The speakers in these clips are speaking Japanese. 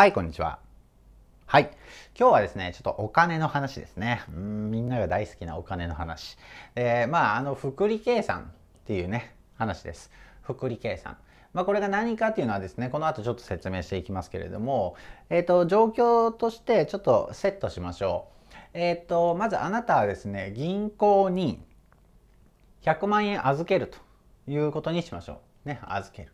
はい、こんにちは。はい。今日はですね、ちょっとお金の話ですね。うん、みんなが大好きなお金の話。えー、まあ、あの、福利計算っていうね、話です。福利計算。まあ、これが何かっていうのはですね、この後ちょっと説明していきますけれども、えっ、ー、と、状況としてちょっとセットしましょう。えっ、ー、と、まずあなたはですね、銀行に100万円預けるということにしましょう。ね、預ける。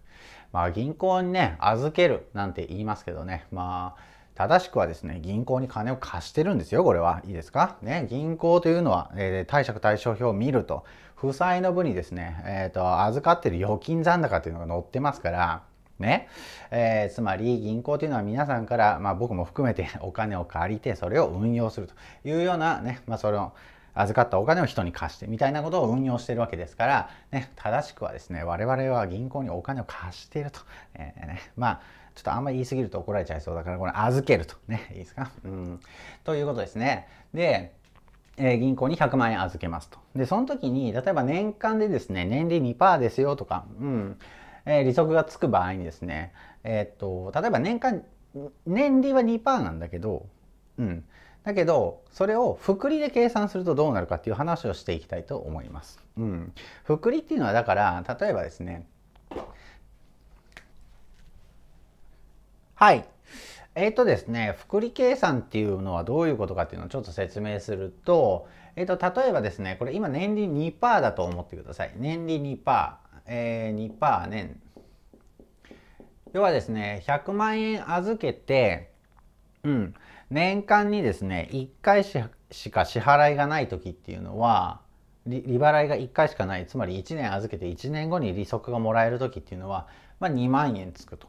まあ、銀行にね預けるなんて言いますけどねまあ正しくはですね、銀行に金を貸してるんですよ、これは。いいですかね、銀行というのは、えー、貸借対照表を見ると、負債の部にですね、えっ、ー、と、預かってる預金残高というのが載ってますから、ね、えー、つまり銀行というのは皆さんから、まあ僕も含めてお金を借りて、それを運用するというようなね、まあそれを、預かったお金を人に貸してみたいなことを運用しているわけですから、ね、正しくはですね我々は銀行にお金を貸していると、えー、ね、まあちょっとあんまり言い過ぎると怒られちゃいそうだからこれ預けるとねいいですか、うん、ということですねでえ銀行に100万円預けますと。で、その時に、例えば年間でですね、年利2%ですよとか、うん、えー、利息がつく場合にですね、えー、っと、例えば年間、年利は2%なんだけど、うん、だけどそれを複利で計算するとどうなるかっていう話をしていきたいと思います。うん、複利っていうのはだから例えばですねはいえっ、ー、とですね複利計算っていうのはどういうことかっていうのをちょっと説明すると,、えーと、と例えばですねこれ今年利2%だと思ってください年利2%、えー、2%年要はですね100万円預けてうん年間にですね1回しか支払いがない時っていうのは利払いが1回しかないつまり1年預けて1年後に利息がもらえる時っていうのは、まあ、2万円つくと。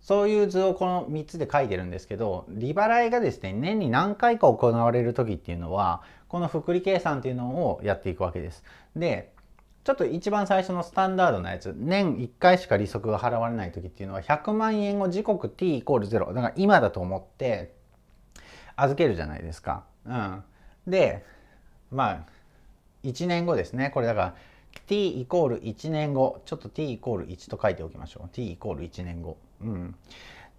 そういう図をこの3つで書いてるんですけど利払いがですね年に何回か行われる時っていうのはこの複利計算っていうのをやっていくわけです。でちょっと一番最初のスタンダードなやつ年1回しか利息が払われない時っていうのは100万円を時刻 t イコール0だから今だと思って預けるじゃないですか。うん、でまあ1年後ですねこれだから t イコール1年後ちょっと t イコール1と書いておきましょう t イコール1年後。うん、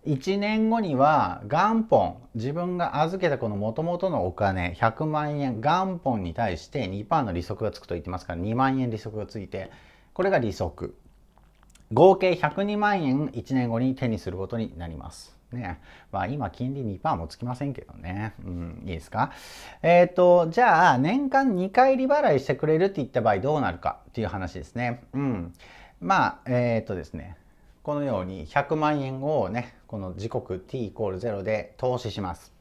1年後には元本自分が預けたこのもともとのお金100万円元本に対して2%の利息がつくと言ってますから2万円利息がついてこれが利息合計102万円1年後に手にすることになります。ね。まあ今金利2%もつきませんけどね。うん、いいですか。えっ、ー、と、じゃあ年間2回利払いしてくれるって言った場合どうなるかっていう話ですね。うん。まあ、えっ、ー、とですね。このように100万円をね、この時刻 t イコール0で投資します。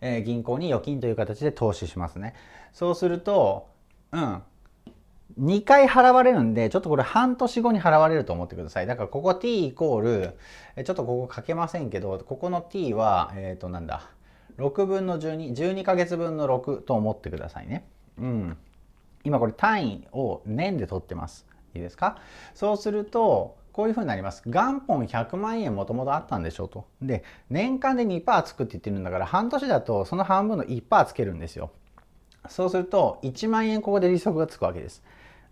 えー、銀行に預金という形で投資しますね。そうすると、うん、2回払われるんで、ちょっとこれ半年後に払われると思ってください。だからここ t イコール、ちょっとここ書けませんけど、ここの t は、えっ、ー、となんだ、6分の12、12ヶ月分の6と思ってくださいね。うん。今これ単位を年で取ってます。いいですかそうすると、こういうふうになります。元本100万円もともとあったんでしょうと。で、年間で2%つくって言ってるんだから、半年だとその半分の1%つけるんですよ。そうすると、1万円ここで利息がつくわけです。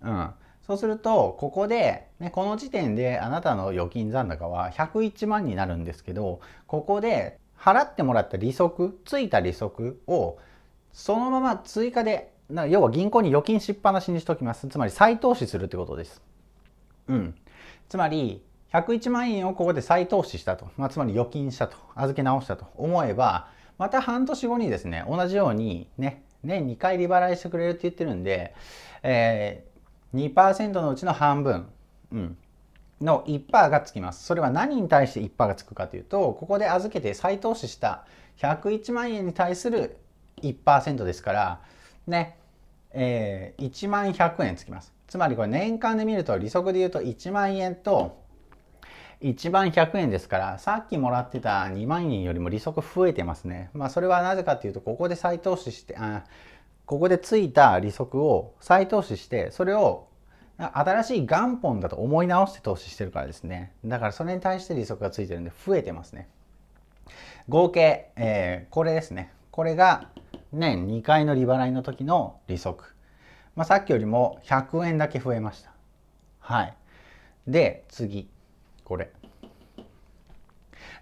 うん、そうするとここで、ね、この時点であなたの預金残高は101万になるんですけどここで払ってもらった利息ついた利息をそのまま追加でな要は銀行に預金しっぱなしにしときますつまり再投資するってことです。うん、つまり101万円をここで再投資したと、まあ、つまり預金したと預け直したと思えばまた半年後にですね同じようにね年2回利払いしてくれるって言ってるんで、え2%のうちの半分、うん、の1%がつきます。それは何に対して1%がつくかというと、ここで預けて再投資した101万円に対する1%ですから、ね、えー、1万100円つきます。つまりこれ年間で見ると利息で言うと1万円と1万100円ですからさっきもらってた2万円よりも利息増えてますね。まあそれはなぜかというとここで再投資してあここでついた利息を再投資してそれを新しい元本だと思い直して投資してるからですね。だからそれに対して利息がついてるんで増えてますね。合計、えー、これですね。これが年2回の利払いの時の利息。まあ、さっきよりも100円だけ増えました。はい。で、次。これ。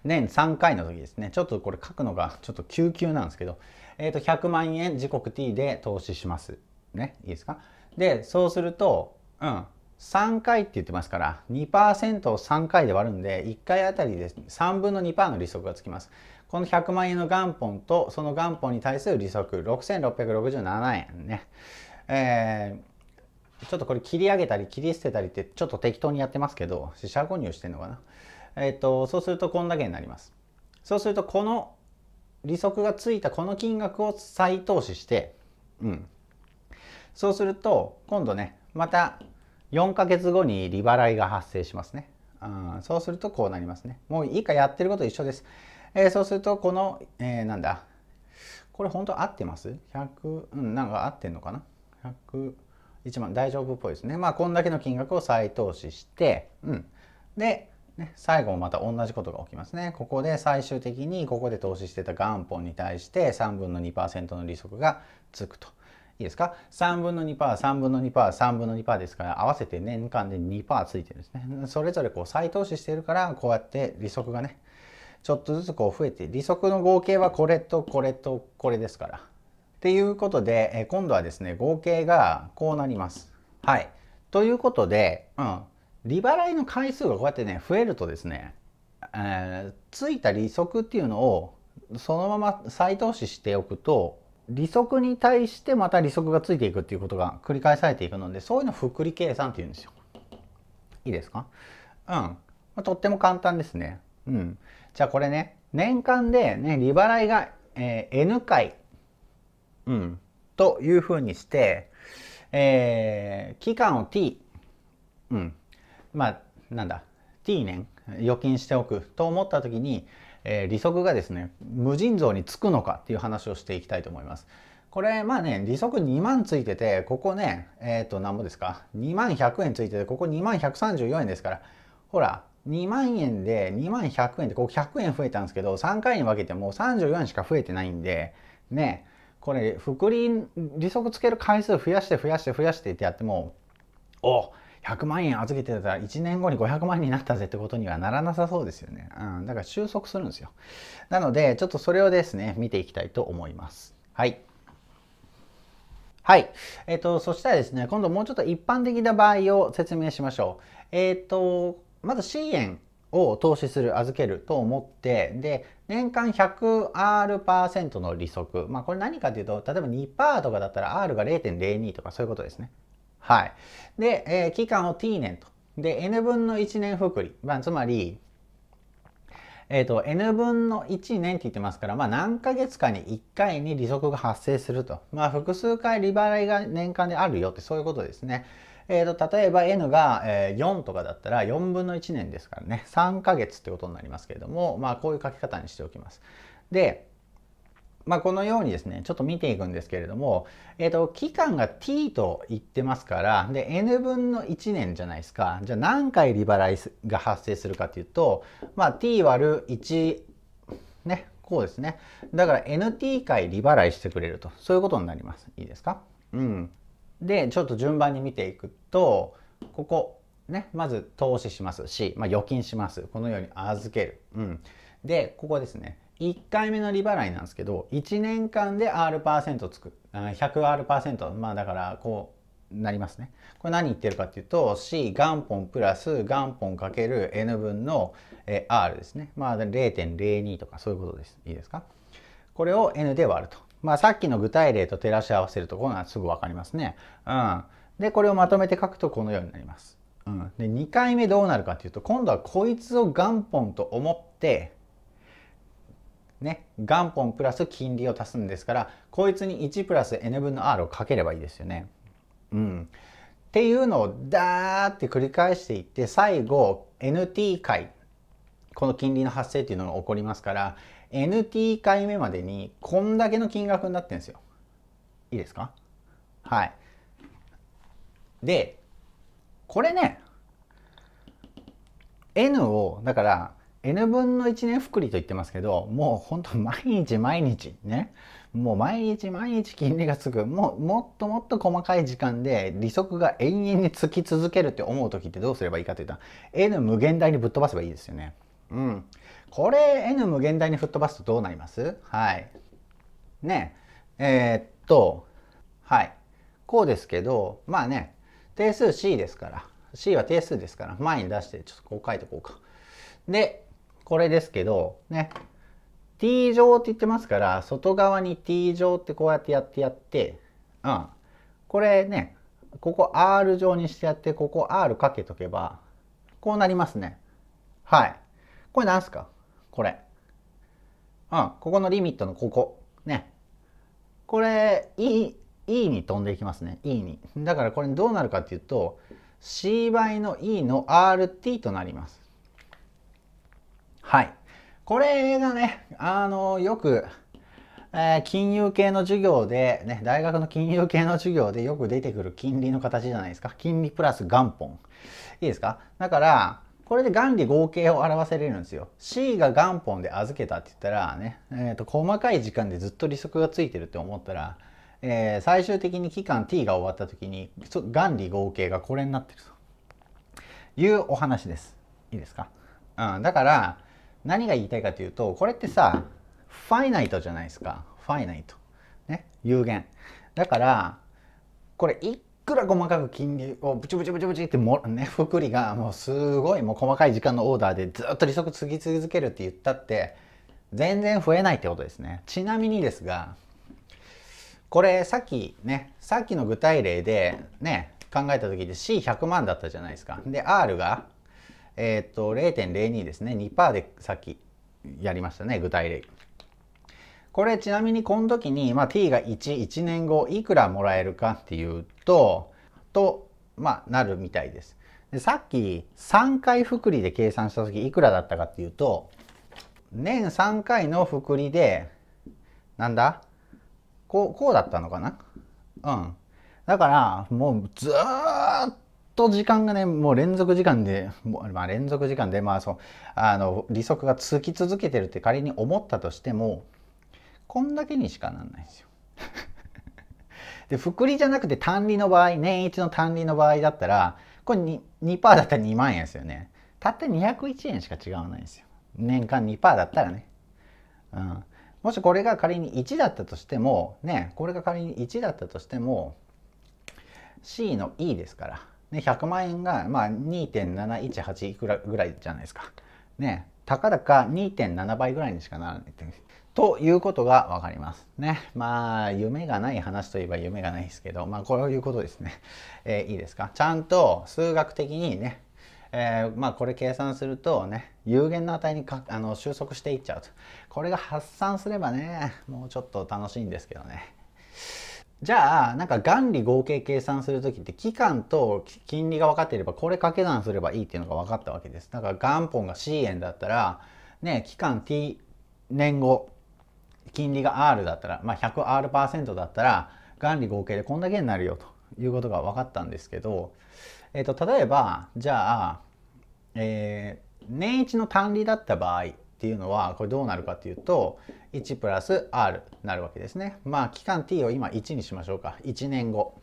年3回の時ですね。ちょっとこれ書くのがちょっと急急なんですけど、えっ、ー、と、100万円時刻 T で投資します。ね。いいですかで、そうすると、うん。3回って言ってますから2%を3回で割るんで1回あたりで3分の2%の利息がつきますこの100万円の元本とその元本に対する利息6667円ねえー、ちょっとこれ切り上げたり切り捨てたりってちょっと適当にやってますけど四捨五入してんのかなえっ、ー、とそうするとこんだけになりますそうするとこの利息がついたこの金額を再投資してうんそうすると今度ねまた4ヶ月後に利払いが発生しますね。うん、そうするとこうなりますね。もういいかやってること一緒です。えー、そうするとこの、えー、なんだこれ本当合ってます ?100、うん、なんか合ってんのかな ?101 万大丈夫っぽいですね。まあこんだけの金額を再投資して、うん。で、ね、最後もまた同じことが起きますね。ここで最終的にここで投資してた元本に対して3分の2%の利息がつくと。いいですか3分の2%、3分の2%、3分の2%ですから合わせて年間で2%ついてるんですね。それぞれこう再投資してるからこうやって利息がねちょっとずつこう増えて利息の合計はこれとこれとこれですから。っていうことで今度はですね合計がこうなります。はい。ということで、うん、利払いの回数がこうやってね増えるとですね、えー、ついた利息っていうのをそのまま再投資しておくと利息に対してまた利息がついていくっていうことが繰り返されていくのでそういうのを複利計算っていうんですよ。いいですかうん、まあ、とっても簡単ですね。うん、じゃあこれね年間で、ね、利払いが、えー、N 回、うん、というふうにして、えー、期間を T、うん、まあなんだ T 年預金しておくと思った時にえ利息がですね無尽蔵につくのかっていう話をしていきたいと思います。これまあね利息2万ついててここねえっ、ー、と何もですか2万100円ついててここ2万134円ですからほら2万円で2万100円でここ100円増えたんですけど3回に分けてもう34円しか増えてないんでねこれ複利利息つける回数増やして増やして増やしてってやってもおっ100万円預けてたら1年後に500万になったぜってことにはならなさそうですよね。うん、だから収束するんですよ。なので、ちょっとそれをですね、見ていきたいと思います。はい。はい。えっ、ー、と、そしたらですね、今度もうちょっと一般的な場合を説明しましょう。えっ、ー、と、まず C 円を投資する、預けると思って、で、年間 100R% の利息。まあこれ何かというと、例えば2%とかだったら R が0.02とかそういうことですね。はい。で、えー、期間を t 年と。で、n 分の1年複利。まあ、つまり、えっ、ー、と、n 分の1年って言ってますから、まあ、何ヶ月かに1回に利息が発生すると。まあ、複数回利払いが年間であるよって、そういうことですね。えーと、例えば n が、え4とかだったら4分の1年ですからね3ヶ月ってことになりますけれども、まあ、こういう書き方にしておきます。でまあ、このようにですね、ちょっと見ていくんですけれども、えっ、ー、と、期間が t と言ってますから、で、n 分の1年じゃないですか。じゃあ何回利払いが発生するかというと、まあ、t 割る1、ね、こうですね。だから nt 回利払いしてくれると、そういうことになります。いいですかうん。で、ちょっと順番に見ていくと、ここ、ね、まず投資しますし、まあ、預金します。このように預ける。うん。で、ここですね。1回目の利払いなんですけど1年間で R% つく 100R% まあだからこうなりますねこれ何言ってるかっていうと C 元本プラス元本かける N 分の R ですねまあ0.02とかそういうことですいいですかこれを N で割るとまあさっきの具体例と照らし合わせるところがすぐ分かりますねうんでこれをまとめて書くとこのようになります、うん、で2回目どうなるかっていうと今度はこいつを元本と思ってね、元本プラス金利を足すんですから、こいつに1プラス n 分の r をかければいいですよね。うん。っていうのをダーって繰り返していって、最後 nt 回、この金利の発生っていうのが起こりますから、nt 回目までにこんだけの金額になってるんですよ。いいですかはい。で、これね、n を、だから、N 分の1年複利と言ってますけど、もうほんと毎日毎日ね、もう毎日毎日金利がつく、もうもっともっと細かい時間で利息が延々につき続けるって思う時ってどうすればいいかというと、N 無限大にぶっ飛ばせばいいですよね。うん。これ N 無限大に吹っ飛ばすとどうなりますはい。ね。えー、っと、はい。こうですけど、まあね、定数 C ですから、C は定数ですから、前に出してちょっとこう書いておこうか。で、これですけど、ね、t 乗って言ってますから、外側に t 乗ってこうやってやってやって、うん。これね、ここ r 乗にしてやって、ここ r かけとけば、こうなりますね。はい。これなんすかこれ。うん。ここのリミットのここ。ね。これ、e、e に飛んでいきますね。e に。だからこれどうなるかっていうと、c 倍の e の rt となります。はい。これがね、あの、よく、えー、金融系の授業で、ね、大学の金融系の授業でよく出てくる金利の形じゃないですか。金利プラス元本。いいですかだから、これで元利合計を表せれるんですよ。C が元本で預けたって言ったらね、えーと、細かい時間でずっと利息がついてるって思ったら、えー、最終的に期間 T が終わった時に元利合計がこれになってるというお話です。いいですか、うん、だから何が言いたいかというとこれってさファイナイトじゃないですかファイナイト、ね、有限だからこれいくら細かく金利をブチブチブチブチってもね複利がもうすごいもう細かい時間のオーダーでずっと利息つぎ続けるって言ったって全然増えないってことですねちなみにですがこれさっきねさっきの具体例でね考えた時で C100 万だったじゃないですかで R がえっ、ー、と、0.02ですね。2%でさっきやりましたね、具体例。これちなみにこの時に、まあ、t が1、1年後いくらもらえるかっていうと、と、まあ、なるみたいです。でさっき3回複利で計算した時いくらだったかっていうと、年3回の複利で、なんだこう、こうだったのかなうん。だから、もうずーと時間がね、もう連続時間で、まあ、連続時間で、まあそう、あの、利息がつき続けてるって仮に思ったとしても、こんだけにしかなんないんですよ。で、複利じゃなくて単利の場合、年一の単利の場合だったら、これ 2%, 2だったら2万円ですよね。たった201円しか違わないんですよ。年間2%だったらね。うん。もしこれが仮に1だったとしても、ね、これが仮に1だったとしても、C の E ですから。ね、100万円が、まあ、2.718いくらぐらいじゃないですか。ね、たかだか2.7倍ぐらいにしかならない。ということがわかります。ね。まあ、夢がない話といえば夢がないですけど、まあ、こういうことですね。えー、いいですか。ちゃんと数学的にね、えー、まあ、これ計算するとね、有限の値にかあの収束していっちゃうと。これが発散すればね、もうちょっと楽しいんですけどね。じゃあなんか元利合計計算する時って期間と金利が分かっていればこれ掛け算すればいいっていうのが分かったわけですだから元本が C 円だったらね期間 T 年後金利が R だったら、まあ、100R% だったら元利合計でこんだけになるよということが分かったんですけど、えー、と例えばじゃあ、えー、年一の単利だった場合っていうのはこれどうなるかっていうと1プラス R なるわけですね。まあ期間 t を今1にしましょうか1年後。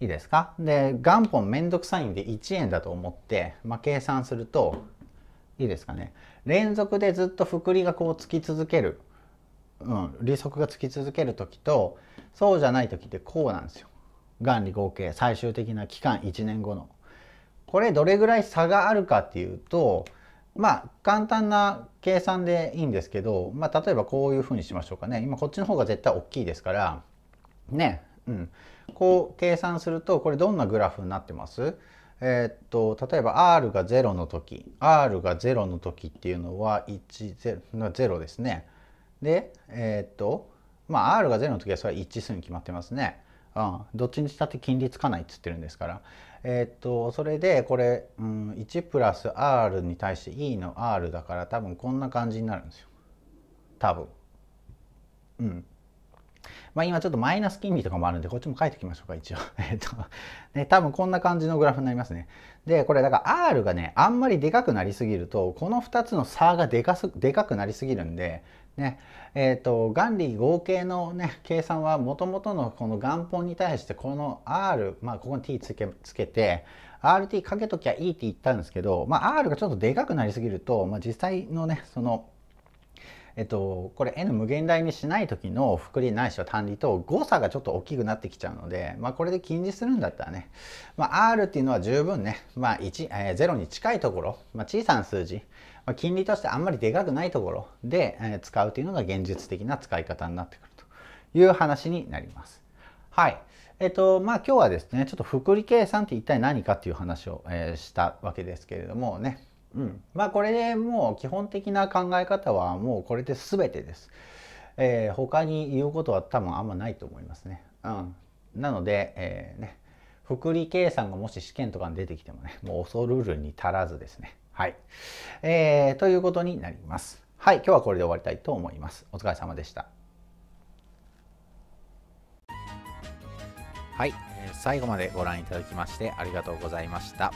いいですかで元本めんどくさいんで1円だと思って、まあ、計算するといいですかね連続でずっと複利がこうつき続ける、うん、利息がつき続ける時とそうじゃない時ってこうなんですよ。元利合計最終的な期間1年後の。これどれぐらい差があるかっていうとまあ簡単な計算でいいんですけど、まあ、例えばこういうふうにしましょうかね今こっちの方が絶対大きいですからね、うん、こう計算するとこれどんなグラフになってますえー、っと例えば R が0の時 R が0の時っていうのは 10, ですね。でえー、っとまあ R が0の時はそれは一致数に決まってますね。うん、どっちにしたって金利つかないっつってるんですからえっとそれでこれ、うん、1プラス r に対して e の r だから多分こんな感じになるんですよ多分うんまあ今ちょっとマイナス金利とかもあるんでこっちも書いておきましょうか一応 えっとね多分こんな感じのグラフになりますねでこれだから r がねあんまりでかくなりすぎるとこの2つの差がでかすでかくなりすぎるんでねえーと、元利合計の、ね、計算はもともとのこの元本に対してこの R、まあ、ここに t つけつけて RT かけときゃいいって言ったんですけど、まあ、R がちょっとでかくなりすぎると、まあ、実際のねそのえっと、これ n 無限大にしない時の複利ないしは単利と誤差がちょっと大きくなってきちゃうので、まあ、これで近似するんだったらね、まあ、r っていうのは十分ね、まあ1えー、0に近いところ、まあ、小さな数字、まあ、金利としてあんまりでかくないところで、えー、使うというのが現実的な使い方になってくるという話になります。はい。えっと、まあ今日はですね、ちょっと複利計算って一体何かっていう話を、えー、したわけですけれどもね、うん、まあこれでもう基本的な考え方はもうこれで全てです。えー、他に言うことは多分あんまないと思いますね。うん、なので、えー、ね福利計算がもし試験とかに出てきてもねもう恐るるに足らずですね。はい、えー、ということになります。はい、今日はこれで終わりたいと思います。お疲れ様でした。はい、最後までご覧いただきましてありがとうございました。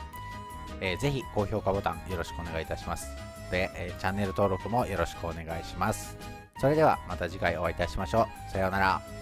えー、ぜひ高評価ボタンよろしくお願いいたします。で、えー、チャンネル登録もよろしくお願いします。それではまた次回お会いいたしましょう。さようなら。